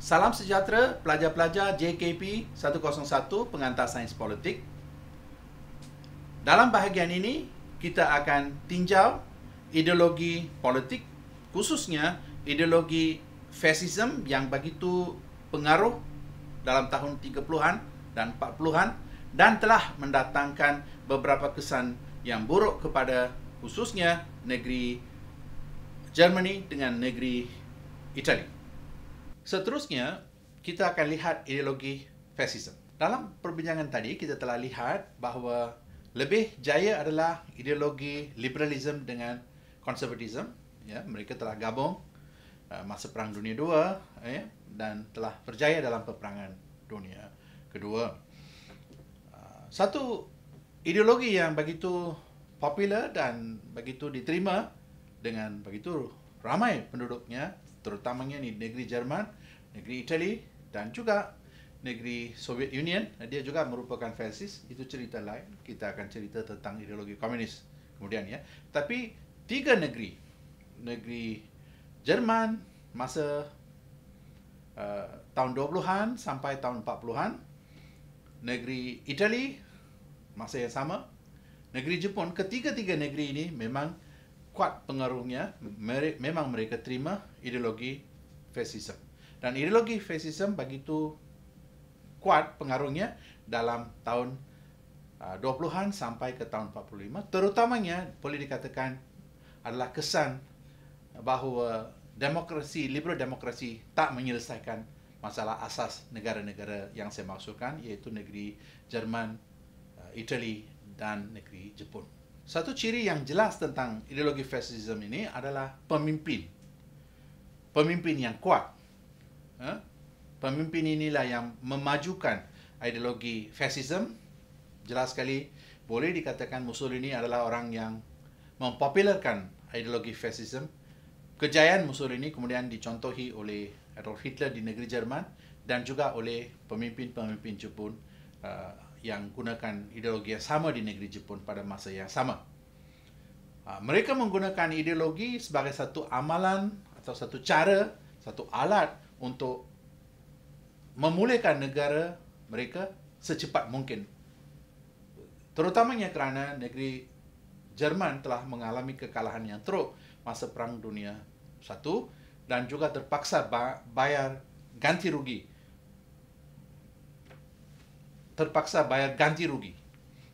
Salam sejahtera pelajar-pelajar JKP 101 Pengantar Sains Politik. Dalam bahagian ini, kita akan tinjau ideologi politik khususnya ideologi fasisme yang begitu pengaruh dalam tahun 30-an dan 40-an dan telah mendatangkan beberapa kesan yang buruk kepada khususnya negeri Germany dengan negeri Italia. Seterusnya, kita akan lihat ideologi fasisme. Dalam perbincangan tadi, kita telah lihat bahawa lebih jaya adalah ideologi liberalisme dengan konservatisme. Ya, mereka telah gabung uh, masa Perang Dunia II ya, dan telah berjaya dalam peperangan dunia kedua. Uh, satu ideologi yang begitu popular dan begitu diterima dengan begitu ramai penduduknya terutamanya di negeri Jerman, negeri Itali dan juga negeri Soviet Union. Dia juga merupakan fasis. Itu cerita lain. Kita akan cerita tentang ideologi komunis kemudian ya. Tapi tiga negeri, negeri Jerman masa uh, tahun 20-an sampai tahun 40-an, negeri Itali masa yang sama, negeri Jepun, ketiga-tiga negeri ini memang kuat pengaruhnya memang mereka terima ideologi fasisme dan ideologi fasisme begitu kuat pengaruhnya dalam tahun 20-an ah, sampai ke tahun 45 terutamanya boleh dikatakan adalah kesan bahawa demokrasi liberal demokrasi tak menyelesaikan masalah asas negara-negara yang saya maksudkan iaitu negeri Jerman, ah, Itali dan negeri Jepun. Satu ciri yang jelas tentang ideologi fasisme ini adalah pemimpin. Pemimpin yang kuat. Ha? Pemimpin inilah yang memajukan ideologi fasisme. Jelas sekali boleh dikatakan Mussolini adalah orang yang mempopularkan ideologi fasisme. Kejayaan Mussolini kemudian dicontohi oleh Adolf Hitler di negeri Jerman dan juga oleh pemimpin-pemimpin Jepun uh, yang gunakan ideologi yang sama di negeri Jepun pada masa yang sama. Ah, mereka menggunakan ideologi sebagai satu amalan atau satu cara, satu alat untuk memulihkan negara mereka secepat mungkin. Terutamanya kerana negeri Jerman telah mengalami kekalahan yang teruk masa Perang Dunia I dan juga terpaksa bayar ganti rugi terpaksa bayar ganti rugi.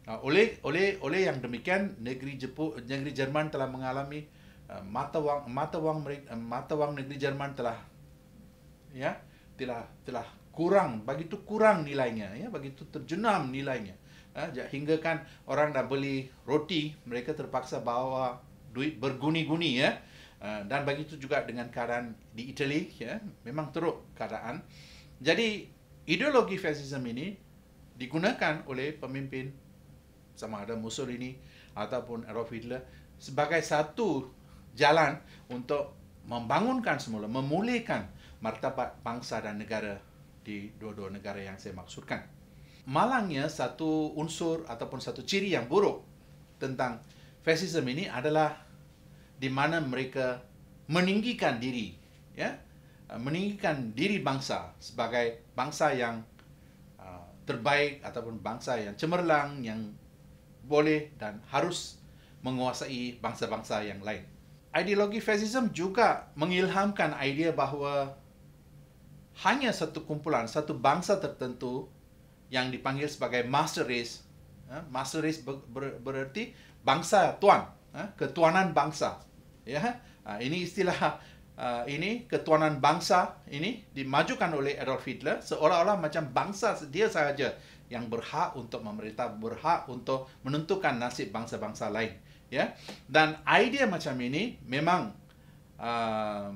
Ha, oleh oleh oleh yang demikian negeri Jepun negeri Jerman telah mengalami ha, mata wang mata wang mereka, ha, mata wang negeri Jerman telah ya telah telah kurang Bagi tu kurang nilainya ya bagi tu terjunam nilainya ya, hingga kan orang dah beli roti mereka terpaksa bawa duit berguni-guni ya dan bagi tu juga dengan keadaan di Itali ya memang teruk keadaan jadi ideologi fasisme ini digunakan oleh pemimpin sama ada ini ataupun Adolf Hitler sebagai satu jalan untuk membangunkan semula, memulihkan martabat bangsa dan negara di dua-dua negara yang saya maksudkan. Malangnya satu unsur ataupun satu ciri yang buruk tentang fasisme ini adalah di mana mereka meninggikan diri ya meninggikan diri bangsa sebagai bangsa yang terbaik ataupun bangsa yang cemerlang yang boleh dan harus menguasai bangsa-bangsa yang lain. Ideologi fasisme juga mengilhamkan idea bahawa hanya satu kumpulan, satu bangsa tertentu yang dipanggil sebagai master race. Eh, master race bererti bangsa tuan, eh, ketuanan bangsa. Ya, eh, ini istilah uh, ini ketuanan bangsa ini dimajukan oleh Adolf Hitler seolah-olah macam bangsa dia sahaja yang berhak untuk memerintah, berhak untuk menentukan nasib bangsa-bangsa lain. Ya, dan idea macam ini memang um,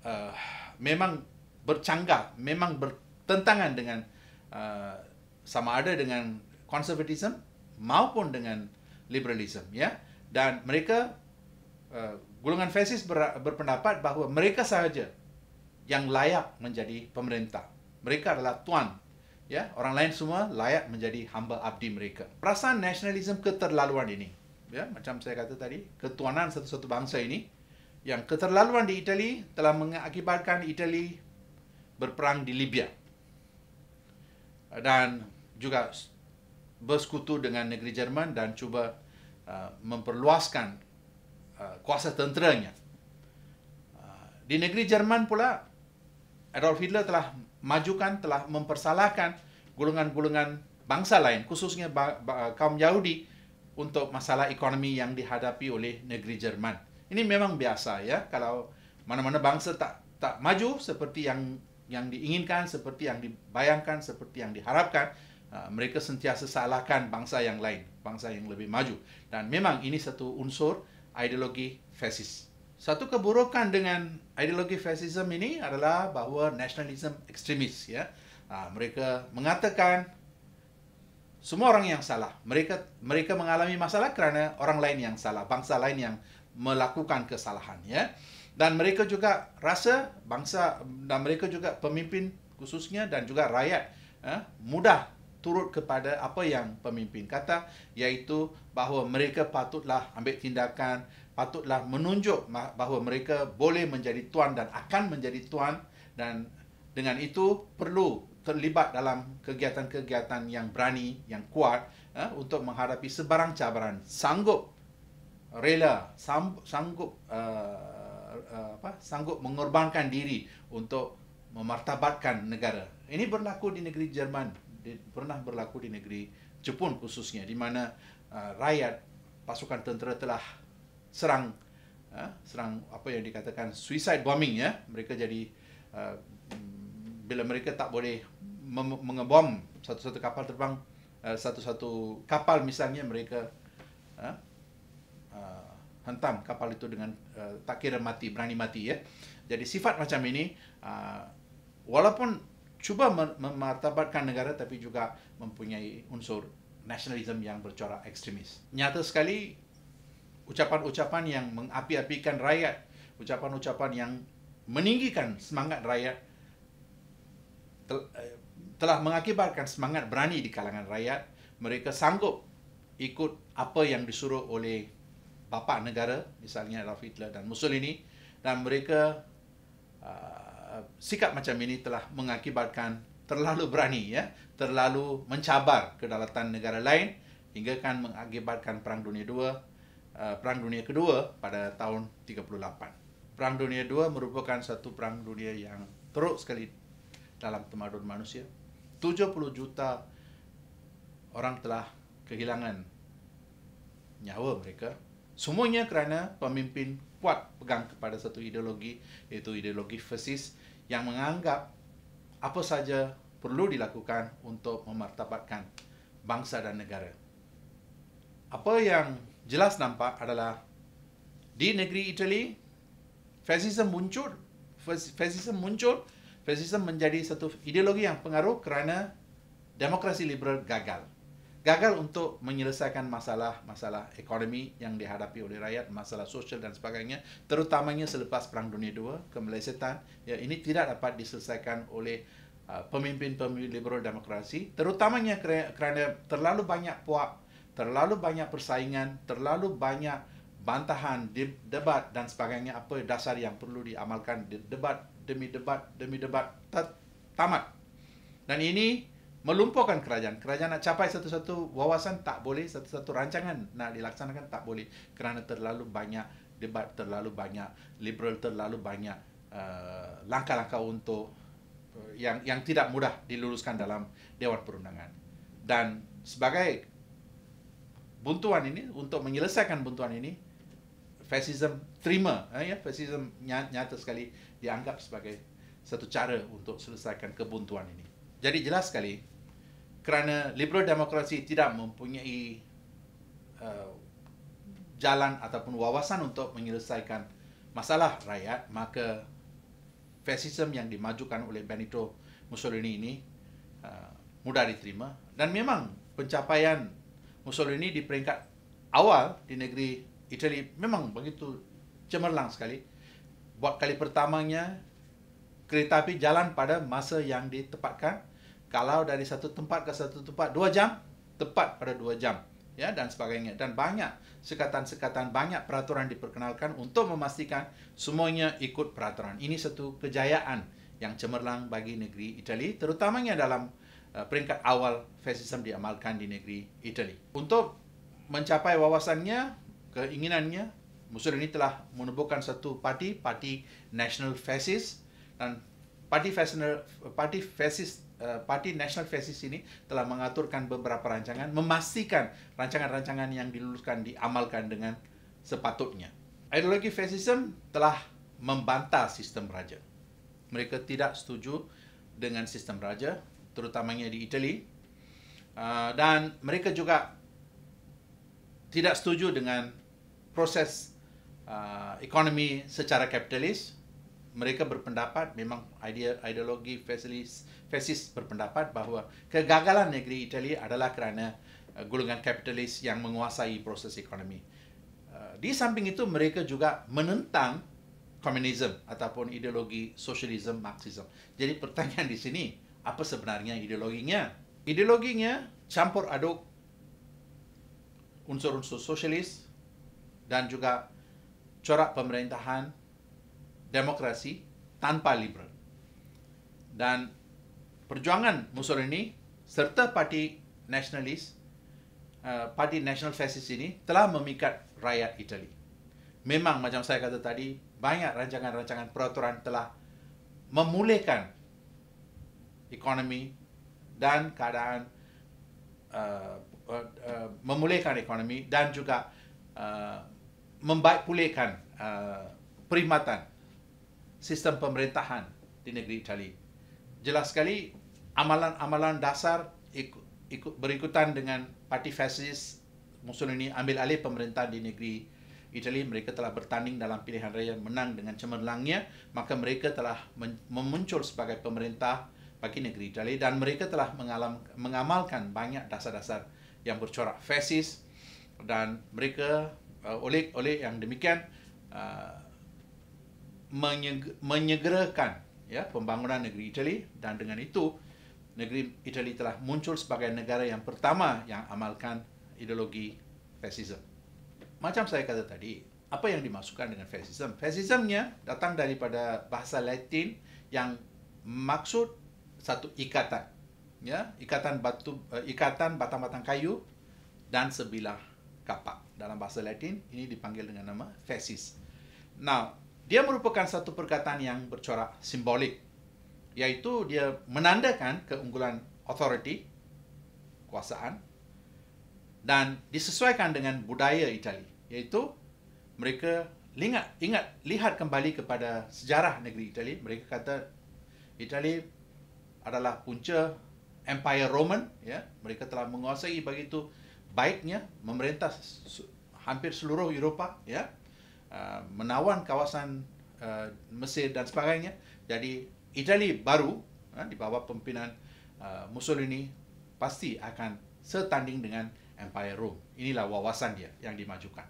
uh, memang bercanggah, memang bertentangan dengan uh, sama ada dengan konservatisme maupun dengan liberalisme. Ya, dan mereka uh, golongan fasis ber, berpendapat bahawa mereka sahaja yang layak menjadi pemerintah. Mereka adalah tuan. Ya, orang lain semua layak menjadi hamba abdi mereka. Perasaan nasionalisme keterlaluan ini, ya, macam saya kata tadi, ketuanan satu-satu bangsa ini yang keterlaluan di Itali telah mengakibatkan Itali berperang di Libya. Dan juga bersekutu dengan negeri Jerman dan cuba uh, memperluaskan Ah, kuasa tenteranya. Ah, di negeri Jerman pula, Adolf Hitler telah majukan, telah mempersalahkan golongan-golongan bangsa lain, khususnya kaum Yahudi, untuk masalah ekonomi yang dihadapi oleh negeri Jerman. Ini memang biasa ya, kalau mana-mana bangsa tak tak maju seperti yang yang diinginkan, seperti yang dibayangkan, seperti yang diharapkan, ah, mereka sentiasa salahkan bangsa yang lain, bangsa yang lebih maju. Dan memang ini satu unsur ideologi fasis. Satu keburukan dengan ideologi fasisme ini adalah bahawa nasionalisme ekstremis. Ya. Ha, mereka mengatakan semua orang yang salah. Mereka mereka mengalami masalah kerana orang lain yang salah, bangsa lain yang melakukan kesalahan. Ya. Dan mereka juga rasa bangsa dan mereka juga pemimpin khususnya dan juga rakyat eh, mudah turut kepada apa yang pemimpin kata iaitu bahawa mereka patutlah ambil tindakan patutlah menunjuk bahawa mereka boleh menjadi tuan dan akan menjadi tuan dan dengan itu perlu terlibat dalam kegiatan-kegiatan yang berani yang kuat eh, untuk menghadapi sebarang cabaran sanggup rela sanggup uh, apa sanggup mengorbankan diri untuk memartabatkan negara ini berlaku di negeri Jerman di, pernah berlaku di negeri Jepun khususnya di mana uh, rakyat pasukan tentera telah serang uh, serang apa yang dikatakan suicide bombing ya mereka jadi uh, mm, bila mereka tak boleh mengebom satu-satu kapal terbang uh, satu-satu kapal misalnya mereka uh, uh, hentam kapal itu dengan uh, tak kira mati berani mati ya. Jadi sifat macam ini uh, walaupun cuba memartabatkan negara tapi juga mempunyai unsur nasionalisme yang bercorak ekstremis. Nyata sekali ucapan-ucapan yang mengapi-apikan rakyat, ucapan-ucapan yang meninggikan semangat rakyat eh, telah mengakibatkan semangat berani di kalangan rakyat. Mereka sanggup ikut apa yang disuruh oleh bapa negara, misalnya Adolf lah Hitler dan Mussolini dan mereka ah, Uh, sikap macam ini telah mengakibatkan terlalu berani ya, terlalu mencabar kedaulatan negara lain hingga kan mengakibatkan perang dunia 2, uh, perang dunia kedua pada tahun 38. Perang dunia 2 merupakan satu perang dunia yang teruk sekali dalam temadun manusia. 70 juta orang telah kehilangan nyawa mereka semuanya kerana pemimpin kuat pegang kepada satu ideologi iaitu ideologi fasis yang menganggap apa saja perlu dilakukan untuk memartabatkan bangsa dan negara. Apa yang jelas nampak adalah di negeri Itali fasisme muncul fasisme muncul fasisme menjadi satu ideologi yang pengaruh kerana demokrasi liberal gagal gagal untuk menyelesaikan masalah-masalah ekonomi yang dihadapi oleh rakyat, masalah sosial dan sebagainya, terutamanya selepas Perang Dunia II, kemelesetan, ya, ini tidak dapat diselesaikan oleh uh, pemimpin-pemimpin liberal demokrasi, terutamanya kerana terlalu banyak puak, terlalu banyak persaingan, terlalu banyak bantahan, debat dan sebagainya, apa dasar yang perlu diamalkan, debat demi debat demi debat, tamat. Dan ini melumpuhkan kerajaan. Kerajaan nak capai satu-satu wawasan tak boleh, satu-satu rancangan nak dilaksanakan tak boleh kerana terlalu banyak debat, terlalu banyak liberal, terlalu banyak uh, langkah-langkah untuk uh, yang yang tidak mudah diluluskan dalam Dewan Perundangan. Dan sebagai buntuan ini untuk menyelesaikan buntuan ini fasisme terima eh, ya fasisme nyata sekali dianggap sebagai satu cara untuk selesaikan kebuntuan ini jadi jelas sekali kerana liberal demokrasi tidak mempunyai uh, jalan ataupun wawasan untuk menyelesaikan masalah rakyat, maka fasisme yang dimajukan oleh Benito Mussolini ini uh, mudah diterima dan memang pencapaian Mussolini di peringkat awal di negeri Itali memang begitu cemerlang sekali buat kali pertamanya kereta api jalan pada masa yang ditepatkan kalau dari satu tempat ke satu tempat dua jam tepat pada dua jam ya dan sebagainya dan banyak sekatan-sekatan banyak peraturan diperkenalkan untuk memastikan semuanya ikut peraturan ini satu kejayaan yang cemerlang bagi negeri Itali terutamanya dalam uh, peringkat awal fasism diamalkan di negeri Itali untuk mencapai wawasannya keinginannya Mussolini telah menubuhkan satu parti parti National Fascist dan parti fascist eh, parti fascist Eh, parti National Fascist ini telah mengaturkan beberapa rancangan, memastikan rancangan-rancangan yang diluluskan diamalkan dengan sepatutnya. Ideologi fascism telah membantah sistem raja. Mereka tidak setuju dengan sistem raja, terutamanya di Itali. Eh, dan mereka juga tidak setuju dengan proses eh, ekonomi secara kapitalis mereka berpendapat memang idea ideologi fasis fasis berpendapat bahawa kegagalan negeri Itali adalah kerana uh, golongan kapitalis yang menguasai proses ekonomi. Uh, di samping itu mereka juga menentang komunisme ataupun ideologi sosialisme marxisme. Jadi pertanyaan di sini apa sebenarnya ideologinya? Ideologinya campur aduk unsur-unsur sosialis dan juga corak pemerintahan demokrasi tanpa liberal. Dan perjuangan Mussolini serta parti nasionalis, uh, parti nasional fasis ini telah memikat rakyat Itali. Memang macam saya kata tadi, banyak rancangan-rancangan peraturan telah memulihkan ekonomi dan keadaan uh, uh, uh, memulihkan ekonomi dan juga uh, membaik pulihkan uh, perkhidmatan sistem pemerintahan di negeri Itali. Jelas sekali amalan-amalan dasar ikut, ikut berikutan dengan parti fasis Mussolini ambil alih pemerintah di negeri Itali. Mereka telah bertanding dalam pilihan raya menang dengan cemerlangnya, maka mereka telah memuncul sebagai pemerintah bagi negeri Itali dan mereka telah mengalam, mengamalkan banyak dasar-dasar yang bercorak fasis dan mereka uh, oleh oleh yang demikian uh, menyegerakan ya pembangunan negeri Itali dan dengan itu negeri Itali telah muncul sebagai negara yang pertama yang amalkan ideologi fasisme. Macam saya kata tadi, apa yang dimasukkan dengan fasisme? Fasismenya datang daripada bahasa Latin yang maksud satu ikatan ya ikatan batu eh, ikatan batang-batang kayu dan sebilah kapak dalam bahasa Latin ini dipanggil dengan nama fasis. Now, dia merupakan satu perkataan yang bercorak simbolik iaitu dia menandakan keunggulan authority kuasaan dan disesuaikan dengan budaya Itali iaitu mereka ingat ingat lihat kembali kepada sejarah negeri Itali mereka kata Itali adalah punca Empire Roman ya mereka telah menguasai begitu baiknya memerintah hampir seluruh Eropah ya Uh, menawan kawasan uh, Mesir dan sebagainya. Jadi Itali baru uh, di bawah pimpinan uh, Mussolini pasti akan setanding dengan Empire Rome. Inilah wawasan dia yang dimajukan.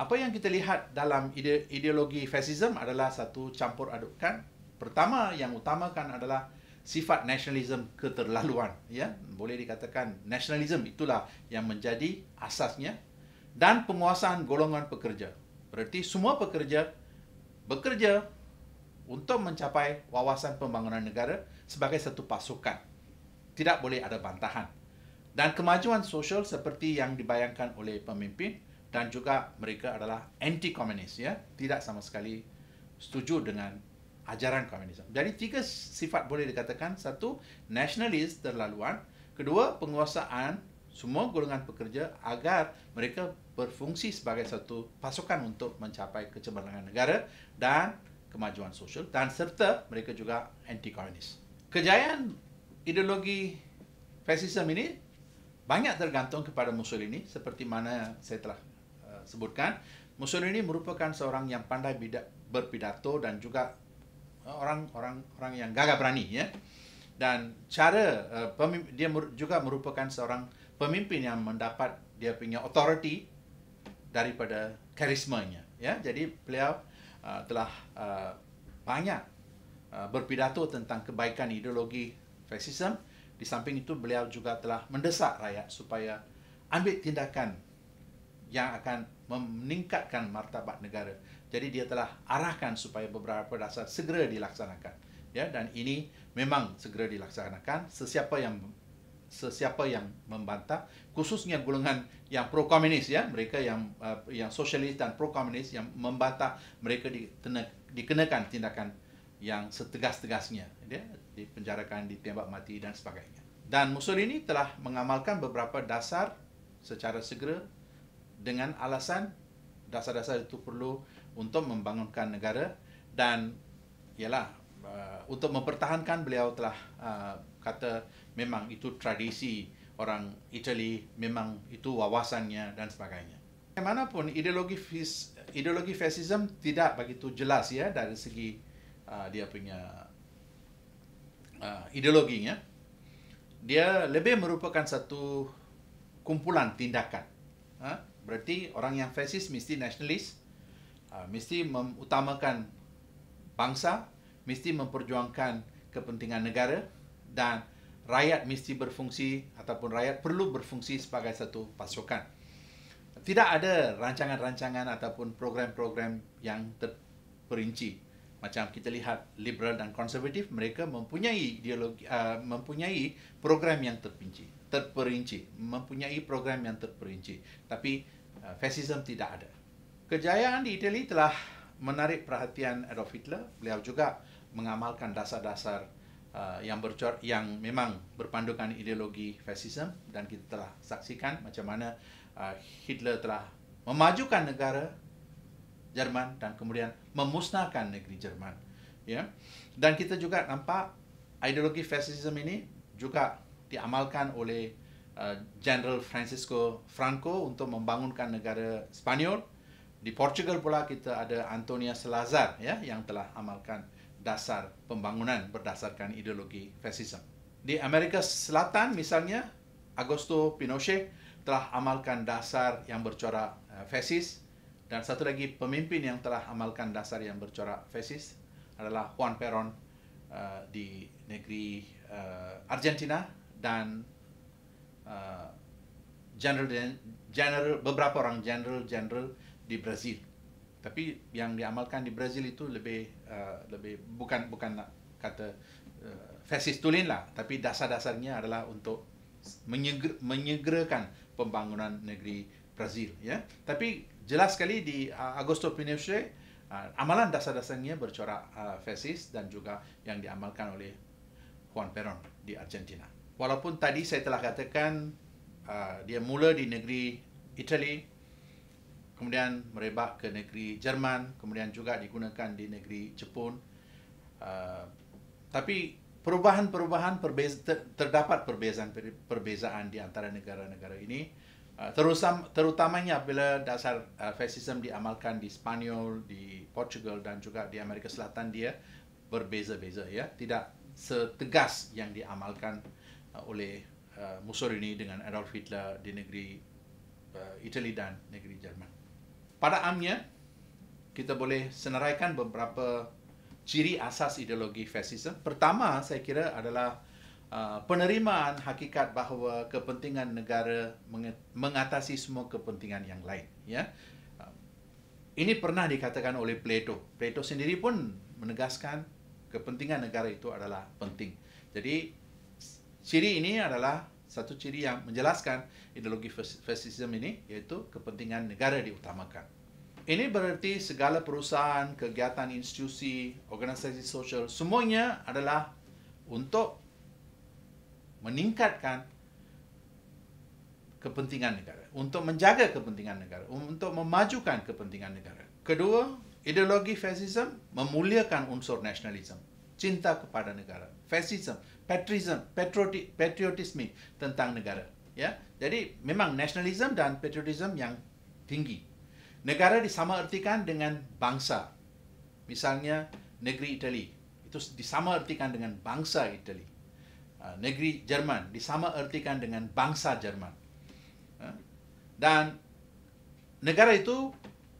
Apa yang kita lihat dalam ide- ideologi fasisme adalah satu campur adukkan. Pertama yang utamakan adalah sifat nasionalisme keterlaluan ya boleh dikatakan nasionalisme itulah yang menjadi asasnya dan penguasaan golongan pekerja. Berarti semua pekerja bekerja untuk mencapai wawasan pembangunan negara sebagai satu pasukan. Tidak boleh ada bantahan. Dan kemajuan sosial seperti yang dibayangkan oleh pemimpin dan juga mereka adalah anti-komunis. Ya? Tidak sama sekali setuju dengan ajaran komunisme. Jadi tiga sifat boleh dikatakan. Satu, nasionalis terlaluan. Kedua, penguasaan semua golongan pekerja agar mereka berfungsi sebagai satu pasukan untuk mencapai kecemerlangan negara dan kemajuan sosial dan serta mereka juga anti-kolonis. Kejayaan ideologi fasisme ini banyak tergantung kepada Mussolini seperti mana saya telah uh, sebutkan. Mussolini merupakan seorang yang pandai bidak, berpidato dan juga orang-orang eh, orang yang gagah berani ya. Dan cara uh, dia mer- juga merupakan seorang pemimpin yang mendapat dia punya authority daripada karismanya ya jadi beliau uh, telah uh, banyak uh, berpidato tentang kebaikan ideologi fasisme di samping itu beliau juga telah mendesak rakyat supaya ambil tindakan yang akan meningkatkan martabat negara jadi dia telah arahkan supaya beberapa dasar segera dilaksanakan ya dan ini memang segera dilaksanakan sesiapa yang sesiapa yang membantah khususnya golongan yang pro komunis ya mereka yang uh, yang sosialis dan pro komunis yang membantah mereka ditene, dikenakan tindakan yang setegas-tegasnya ya dipenjarakan ditembak mati dan sebagainya dan Mussolini telah mengamalkan beberapa dasar secara segera dengan alasan dasar-dasar itu perlu untuk membangunkan negara dan ialah uh, untuk mempertahankan beliau telah uh, kata memang itu tradisi orang Itali, memang itu wawasannya dan sebagainya. Bagaimanapun ideologi fis, ideologi fasisme tidak begitu jelas ya dari segi uh, dia punya uh, ideologinya. Dia lebih merupakan satu kumpulan tindakan. Ha? Berarti orang yang fasis mesti nasionalis, uh, mesti mengutamakan bangsa, mesti memperjuangkan kepentingan negara dan rakyat mesti berfungsi ataupun rakyat perlu berfungsi sebagai satu pasukan. Tidak ada rancangan-rancangan ataupun program-program yang terperinci. Macam kita lihat liberal dan konservatif mereka mempunyai ideologi uh, mempunyai program yang terperinci, terperinci, mempunyai program yang terperinci. Tapi uh, fasisme tidak ada. Kejayaan di Itali telah menarik perhatian Adolf Hitler. Beliau juga mengamalkan dasar-dasar uh, yang bercor yang memang berpandukan ideologi fasisme dan kita telah saksikan macam mana uh, Hitler telah memajukan negara Jerman dan kemudian memusnahkan negeri Jerman ya dan kita juga nampak ideologi fasisme ini juga diamalkan oleh uh, General Francisco Franco untuk membangunkan negara Spanyol di Portugal pula kita ada Antonia Salazar ya yang telah amalkan dasar pembangunan berdasarkan ideologi fasisme. Di Amerika Selatan misalnya, Augusto Pinochet telah amalkan dasar yang bercorak eh, fasis dan satu lagi pemimpin yang telah amalkan dasar yang bercorak fasis adalah Juan Perón uh, di negeri uh, Argentina dan uh, general general beberapa orang general general di Brazil tapi yang diamalkan di Brazil itu lebih uh, lebih bukan bukan nak kata uh, fasis tulen lah tapi dasar-dasarnya adalah untuk menyegr- menyegerakan pembangunan negeri Brazil ya tapi jelas sekali di uh, Augusto Pinochet uh, amalan dasar-dasarnya bercorak uh, fasis dan juga yang diamalkan oleh Juan Perón di Argentina walaupun tadi saya telah katakan uh, dia mula di negeri Italy kemudian merebak ke negeri Jerman, kemudian juga digunakan di negeri Jepun. Uh, tapi perubahan-perubahan perbeza, ter, terdapat perbezaan-perbezaan di antara negara-negara ini. Uh, terusam, terutamanya bila dasar uh, fasism diamalkan di Spanyol, di Portugal dan juga di Amerika Selatan dia berbeza-beza ya, tidak setegas yang diamalkan uh, oleh uh, Mussolini dengan Adolf Hitler di negeri uh, Italy dan negeri Jerman pada amnya kita boleh senaraikan beberapa ciri asas ideologi fasisme. Pertama, saya kira adalah uh, penerimaan hakikat bahawa kepentingan negara mengatasi semua kepentingan yang lain, ya. Uh, ini pernah dikatakan oleh Plato. Plato sendiri pun menegaskan kepentingan negara itu adalah penting. Jadi ciri ini adalah satu ciri yang menjelaskan ideologi fasisme ini iaitu kepentingan negara diutamakan. Ini bererti segala perusahaan, kegiatan institusi, organisasi sosial semuanya adalah untuk meningkatkan kepentingan negara, untuk menjaga kepentingan negara, untuk memajukan kepentingan negara. Kedua, ideologi fasisme memuliakan unsur nasionalisme cinta kepada negara. Fascism, patriotism, patriotic, patriotisme tentang negara. Ya, jadi memang nasionalisme dan patriotism yang tinggi. Negara disamaertikan dengan bangsa. Misalnya negeri Itali itu disamaertikan dengan bangsa Itali. Ha, negeri Jerman disamaertikan dengan bangsa Jerman. Ha. Dan negara itu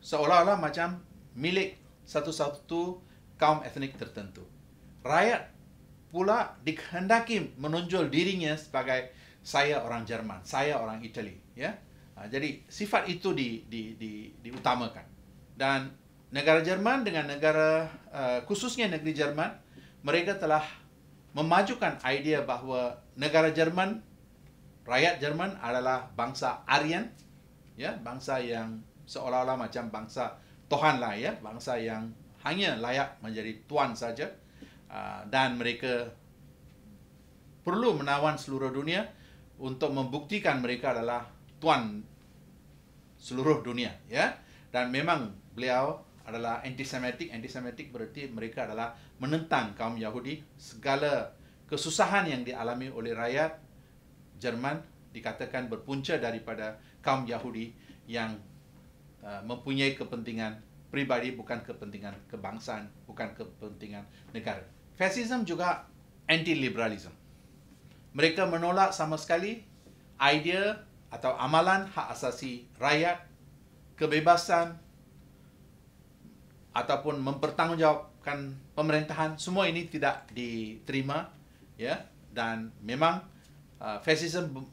seolah-olah macam milik satu-satu kaum etnik tertentu rakyat pula dikehendaki menonjol dirinya sebagai saya orang Jerman, saya orang Itali, ya. Ha, jadi sifat itu di di di diutamakan. Dan negara Jerman dengan negara eh, khususnya negeri Jerman, mereka telah memajukan idea bahawa negara Jerman rakyat Jerman adalah bangsa Aryan, ya, bangsa yang seolah-olah macam bangsa Tuhan lah ya, bangsa yang hanya layak menjadi tuan saja. Ah, dan mereka perlu menawan seluruh dunia untuk membuktikan mereka adalah tuan seluruh dunia ya dan memang beliau adalah antisemitik antisemitik bererti mereka adalah menentang kaum Yahudi segala kesusahan yang dialami oleh rakyat Jerman dikatakan berpunca daripada kaum Yahudi yang uh, mempunyai kepentingan pribadi bukan kepentingan kebangsaan bukan kepentingan negara Fasism juga anti-liberalism. Mereka menolak sama sekali idea atau amalan hak asasi rakyat, kebebasan ataupun mempertanggungjawabkan pemerintahan. Semua ini tidak diterima ya dan memang uh,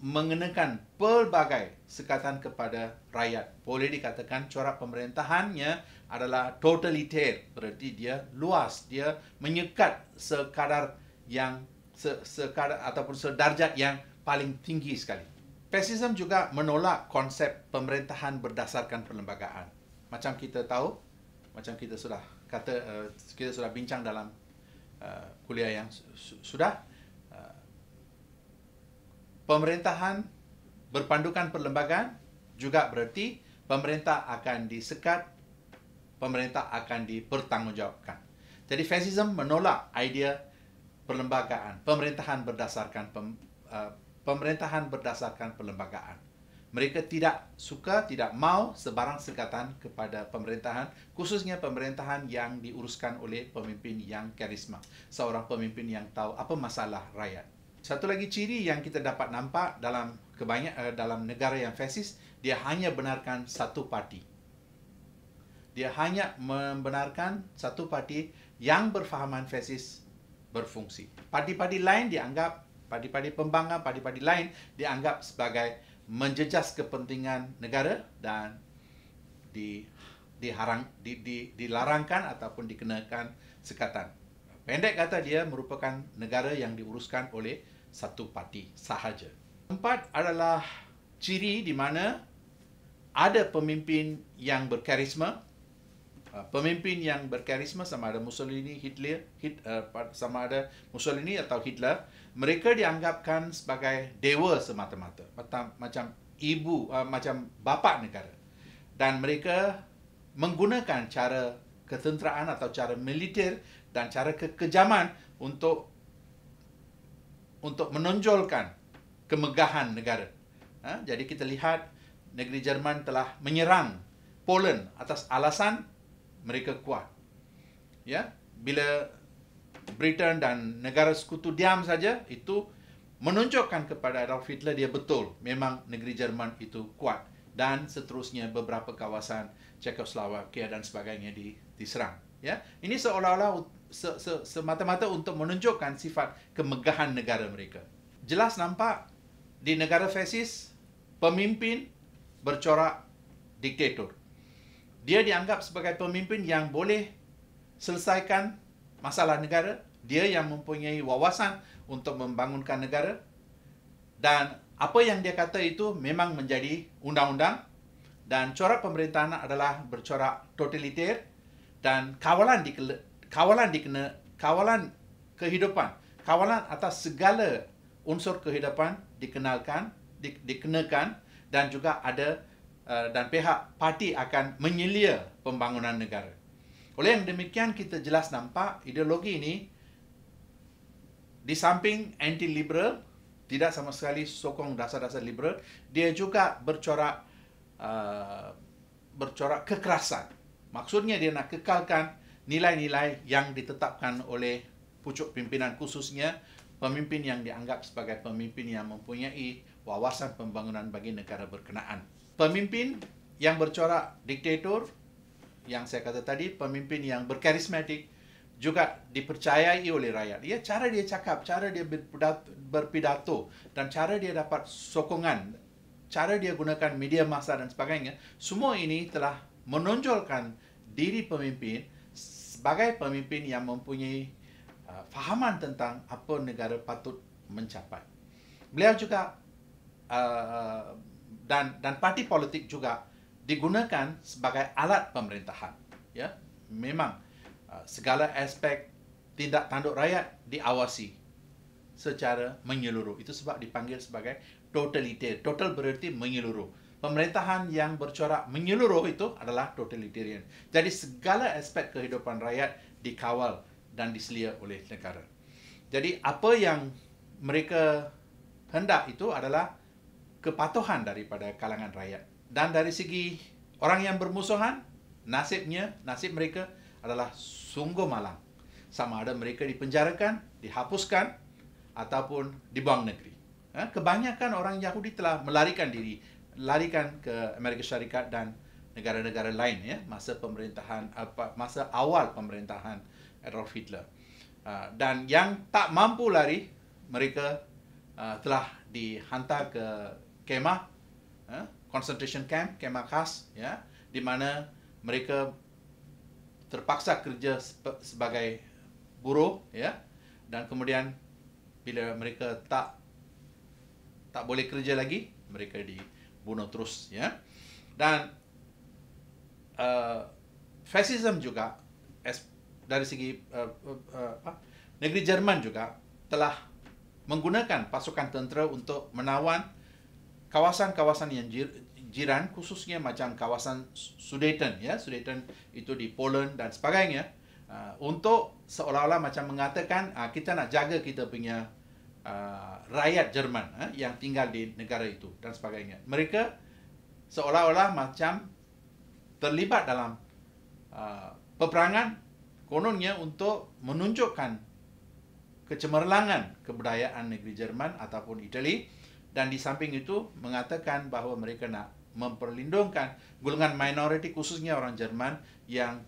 mengenakan pelbagai sekatan kepada rakyat. Boleh dikatakan corak pemerintahannya adalah totaliter bererti dia luas, dia menyekat sekadar yang se, sekadar ataupun sedarjat yang paling tinggi sekali. Fasisme juga menolak konsep pemerintahan berdasarkan perlembagaan. Macam kita tahu, macam kita sudah kata eh, kita sudah bincang dalam eh, kuliah yang sudah pemerintahan berpandukan perlembagaan juga bererti pemerintah akan disekat, pemerintah akan dipertanggungjawabkan. Jadi fasism menolak idea perlembagaan, pemerintahan berdasarkan pem, uh, pemerintahan berdasarkan perlembagaan. Mereka tidak suka, tidak mahu sebarang sekatan kepada pemerintahan, khususnya pemerintahan yang diuruskan oleh pemimpin yang karisma, seorang pemimpin yang tahu apa masalah rakyat. Satu lagi ciri yang kita dapat nampak dalam kebanyak uh, dalam negara yang fasis, dia hanya benarkan satu parti. Dia hanya membenarkan satu parti yang berfahaman fasis berfungsi. Parti-parti lain dianggap parti-parti pembangkang, parti-parti lain dianggap sebagai menjejas kepentingan negara dan di diharang di, di dilarangkan ataupun dikenakan sekatan. Pendek kata dia merupakan negara yang diuruskan oleh satu parti sahaja. Empat adalah ciri di mana ada pemimpin yang berkarisma. Uh, pemimpin yang berkarisma sama ada Mussolini, Hitler, Hit, uh, sama ada Mussolini atau Hitler, mereka dianggapkan sebagai dewa semata-mata, macam ibu, uh, macam bapa negara. Dan mereka menggunakan cara ketenteraan atau cara militer dan cara kekejaman untuk untuk menonjolkan kemegahan negara. Ha? Jadi kita lihat negeri Jerman telah menyerang Poland atas alasan mereka kuat. Ya, bila Britain dan negara sekutu diam saja itu menunjukkan kepada Adolf Hitler dia betul memang negeri Jerman itu kuat dan seterusnya beberapa kawasan Czechoslovakia dan sebagainya di, diserang ya ini seolah-olah semata-mata untuk menunjukkan sifat kemegahan negara mereka. Jelas nampak di negara fasis, pemimpin bercorak diktator. Dia dianggap sebagai pemimpin yang boleh selesaikan masalah negara. Dia yang mempunyai wawasan untuk membangunkan negara. Dan apa yang dia kata itu memang menjadi undang-undang. Dan corak pemerintahan adalah bercorak totaliter dan kawalan dikele- kawalan dikena kawalan kehidupan kawalan atas segala unsur kehidupan dikenalkan di, dikenakan dan juga ada uh, dan pihak parti akan menyelia pembangunan negara oleh yang demikian kita jelas nampak ideologi ini di samping anti liberal tidak sama sekali sokong dasar-dasar liberal dia juga bercorak uh, bercorak kekerasan maksudnya dia nak kekalkan nilai-nilai yang ditetapkan oleh pucuk pimpinan khususnya pemimpin yang dianggap sebagai pemimpin yang mempunyai wawasan pembangunan bagi negara berkenaan. Pemimpin yang bercorak diktator yang saya kata tadi, pemimpin yang berkarismatik juga dipercayai oleh rakyat. Ya, cara dia cakap, cara dia berpidato dan cara dia dapat sokongan, cara dia gunakan media massa dan sebagainya, semua ini telah menonjolkan diri pemimpin sebagai pemimpin yang mempunyai uh, fahaman tentang apa negara patut mencapai. Beliau juga uh, dan dan parti politik juga digunakan sebagai alat pemerintahan. Ya, memang uh, segala aspek tindak tanduk rakyat diawasi secara menyeluruh. Itu sebab dipanggil sebagai totaliter. Total berarti menyeluruh pemerintahan yang bercorak menyeluruh itu adalah totalitarian. Jadi segala aspek kehidupan rakyat dikawal dan diselia oleh negara. Jadi apa yang mereka hendak itu adalah kepatuhan daripada kalangan rakyat. Dan dari segi orang yang bermusuhan, nasibnya, nasib mereka adalah sungguh malang. Sama ada mereka dipenjarakan, dihapuskan ataupun dibuang negeri. Ha? Kebanyakan orang Yahudi telah melarikan diri larikan ke Amerika Syarikat dan negara-negara lain ya masa pemerintahan apa masa awal pemerintahan Adolf Hitler. Ah, dan yang tak mampu lari mereka ah, telah dihantar ke kema ah, concentration camp kema khas ya di mana mereka terpaksa kerja sebagai buruh ya dan kemudian bila mereka tak tak boleh kerja lagi mereka di bunuh terus ya dan uh, fasism juga es, dari segi uh, uh, uh, apa, negeri Jerman juga telah menggunakan pasukan tentera untuk menawan kawasan-kawasan yang jir, jiran khususnya macam kawasan Sudeten ya Sudeten itu di Poland dan sebagainya uh, untuk seolah-olah macam mengatakan uh, kita nak jaga kita punya uh, rakyat Jerman uh, yang tinggal di negara itu dan sebagainya. Mereka seolah-olah macam terlibat dalam uh, peperangan kononnya untuk menunjukkan kecemerlangan kebudayaan negeri Jerman ataupun Itali dan di samping itu mengatakan bahawa mereka nak memperlindungkan golongan minoriti khususnya orang Jerman yang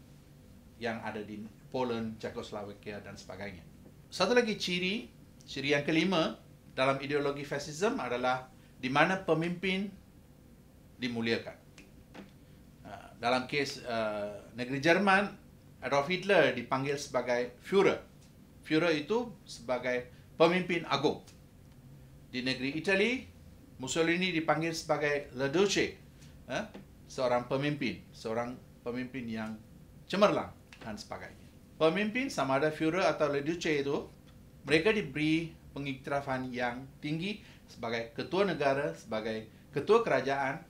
yang ada di Poland, Czechoslovakia dan sebagainya. Satu lagi ciri Ciri yang kelima dalam ideologi fasisme adalah di mana pemimpin dimuliakan. Ha, dalam kes uh, negeri Jerman, Adolf Hitler dipanggil sebagai Führer. Führer itu sebagai pemimpin agung. Di negeri Itali, Mussolini dipanggil sebagai Le Duce. Eh? Seorang pemimpin. Seorang pemimpin yang cemerlang dan sebagainya. Pemimpin sama ada Führer atau Le Duce itu mereka diberi pengiktirafan yang tinggi sebagai ketua negara, sebagai ketua kerajaan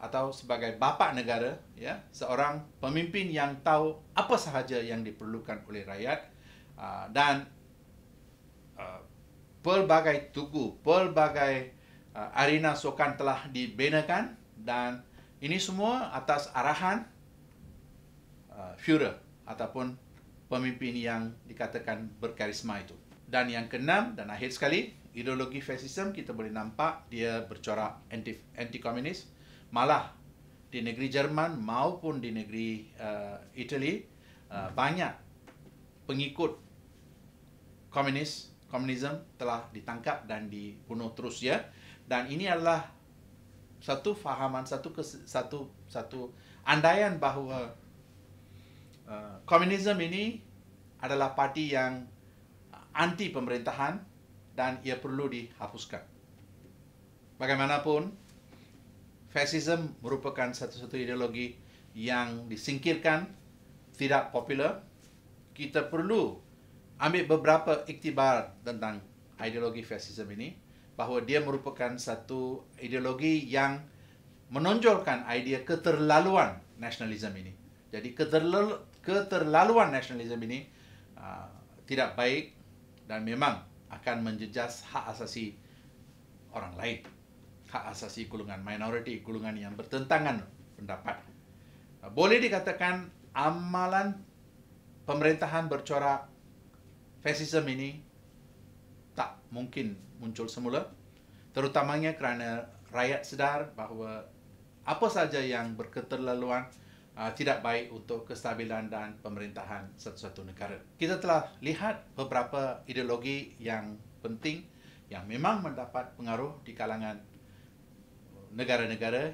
atau sebagai bapa negara, ya, seorang pemimpin yang tahu apa sahaja yang diperlukan oleh rakyat ah, dan ah, pelbagai tugu, pelbagai ah, arena sokan telah dibinakan dan ini semua atas arahan Führer ataupun pemimpin yang dikatakan berkarisma itu. Dan yang keenam dan akhir sekali, ideologi fasisme kita boleh nampak dia bercorak anti-komunis. Malah di negeri Jerman maupun di negeri uh, Itali, uh, banyak pengikut komunis, komunisme telah ditangkap dan dibunuh terus ya. Dan ini adalah satu fahaman, satu satu satu andaian bahawa uh, komunisme ini adalah parti yang anti pemerintahan dan ia perlu dihapuskan. Bagaimanapun, fasism merupakan satu-satu ideologi yang disingkirkan, tidak popular. Kita perlu ambil beberapa iktibar tentang ideologi fasism ini bahawa dia merupakan satu ideologi yang menonjolkan idea keterlaluan nasionalisme ini. Jadi keterlaluan nasionalisme ini uh, tidak baik dan memang akan menjejas hak asasi orang lain. Hak asasi golongan minoriti, golongan yang bertentangan pendapat. Boleh dikatakan amalan pemerintahan bercorak fasisme ini tak mungkin muncul semula. Terutamanya kerana rakyat sedar bahawa apa saja yang berketerlaluan, Ah, tidak baik untuk kestabilan dan pemerintahan satu-satu negara. Kita telah lihat beberapa ideologi yang penting yang memang mendapat pengaruh di kalangan negara-negara.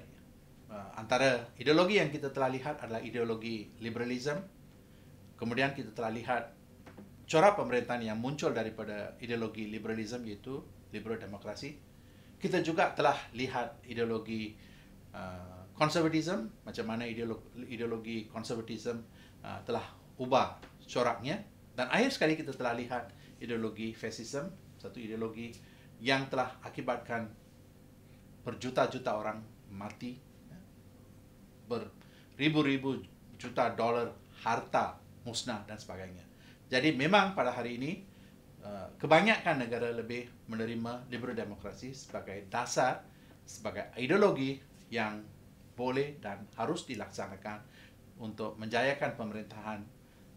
Ah, antara ideologi yang kita telah lihat adalah ideologi liberalism. Kemudian kita telah lihat corak pemerintahan yang muncul daripada ideologi liberalism iaitu liberal demokrasi. Kita juga telah lihat ideologi uh, konservatism macam mana ideologi, ideologi konservatism uh, telah ubah coraknya dan akhir sekali kita telah lihat ideologi fascism satu ideologi yang telah akibatkan berjuta-juta orang mati ya. berribu ribu juta dolar harta musnah dan sebagainya jadi memang pada hari ini uh, kebanyakan negara lebih menerima liberal demokrasi sebagai dasar sebagai ideologi yang boleh dan harus dilaksanakan untuk menjayakan pemerintahan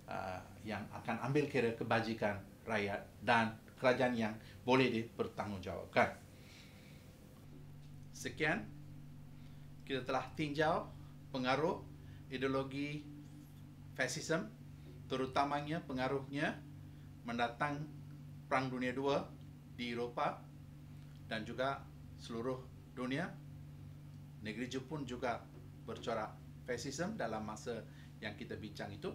uh, yang akan ambil kira kebajikan rakyat dan kerajaan yang boleh dipertanggungjawabkan. Sekian, kita telah tinjau pengaruh ideologi fasisme terutamanya pengaruhnya mendatang Perang Dunia II di Eropah dan juga seluruh dunia negeri Jepun juga bercorak fasisme dalam masa yang kita bincang itu.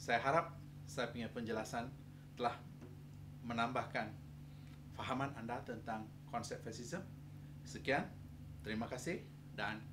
Saya harap saya punya penjelasan telah menambahkan fahaman anda tentang konsep fasisme. Sekian, terima kasih dan